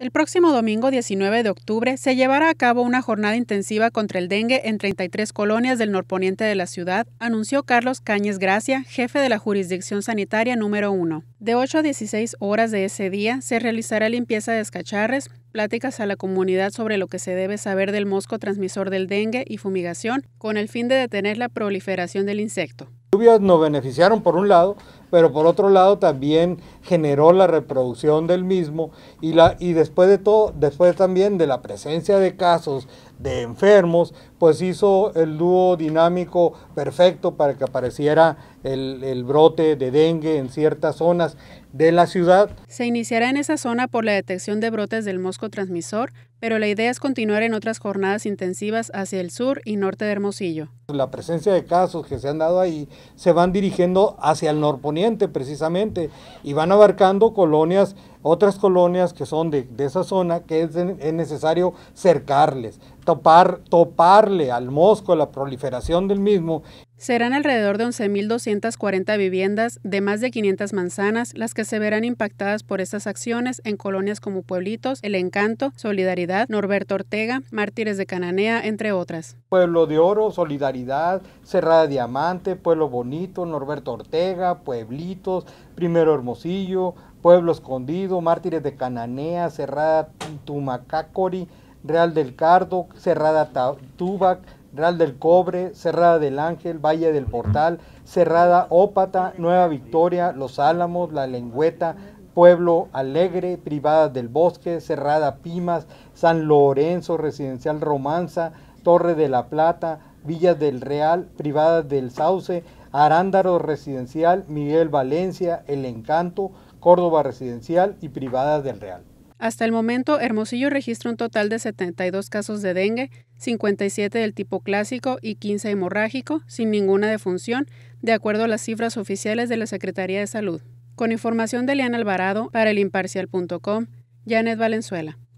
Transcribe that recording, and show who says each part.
Speaker 1: El próximo domingo 19 de octubre se llevará a cabo una jornada intensiva contra el dengue en 33 colonias del norponiente de la ciudad, anunció Carlos Cáñez Gracia, jefe de la jurisdicción sanitaria número 1. De 8 a 16 horas de ese día se realizará limpieza de escacharres, pláticas a la comunidad sobre lo que se debe saber del mosco transmisor del dengue y fumigación, con el fin de detener la proliferación del insecto.
Speaker 2: Las lluvias nos beneficiaron por un lado, pero por otro lado también generó la reproducción del mismo y, la, y después de todo, después también de la presencia de casos de enfermos, pues hizo el dúo dinámico perfecto para que apareciera el, el brote de dengue en ciertas zonas de la ciudad.
Speaker 1: Se iniciará en esa zona por la detección de brotes del mosco transmisor, pero la idea es continuar en otras jornadas intensivas hacia el sur
Speaker 2: y norte de Hermosillo. La presencia de casos que se han dado ahí se van dirigiendo hacia el norponiente precisamente y van abarcando colonias, otras colonias que son de, esa zona que es, necesario cercarles, topar, toparle al mosco la proliferación del mismo
Speaker 1: Serán alrededor de 11.240 viviendas de más de 500 manzanas las que se verán impactadas por estas acciones en colonias como Pueblitos, El Encanto, Solidaridad, Norberto Ortega, Mártires de Cananea, entre otras.
Speaker 2: Pueblo de Oro, Solidaridad, Cerrada Diamante, Pueblo Bonito, Norberto Ortega, Pueblitos, Primero Hermosillo, Pueblo Escondido, Mártires de Cananea, Cerrada Tumacacori, Real del Cardo, Cerrada Tubac, Real del Cobre, Cerrada del Ángel, Valle del Portal, Cerrada Ópata, Nueva Victoria, Los Álamos, La Lengüeta, Pueblo Alegre, Privadas del Bosque, Cerrada Pimas, San Lorenzo, Residencial Romanza, Torre de la Plata, Villas del Real, Privadas del Sauce, Arándaro Residencial, Miguel Valencia, El Encanto, Córdoba Residencial y Privadas del Real.
Speaker 1: Hasta el momento, Hermosillo registra un total de 72 casos de dengue, 57 del tipo clásico y 15 hemorrágico, sin ninguna defunción, de acuerdo a las cifras oficiales de la Secretaría de Salud. Con información de Eliana Alvarado para el Janet Valenzuela.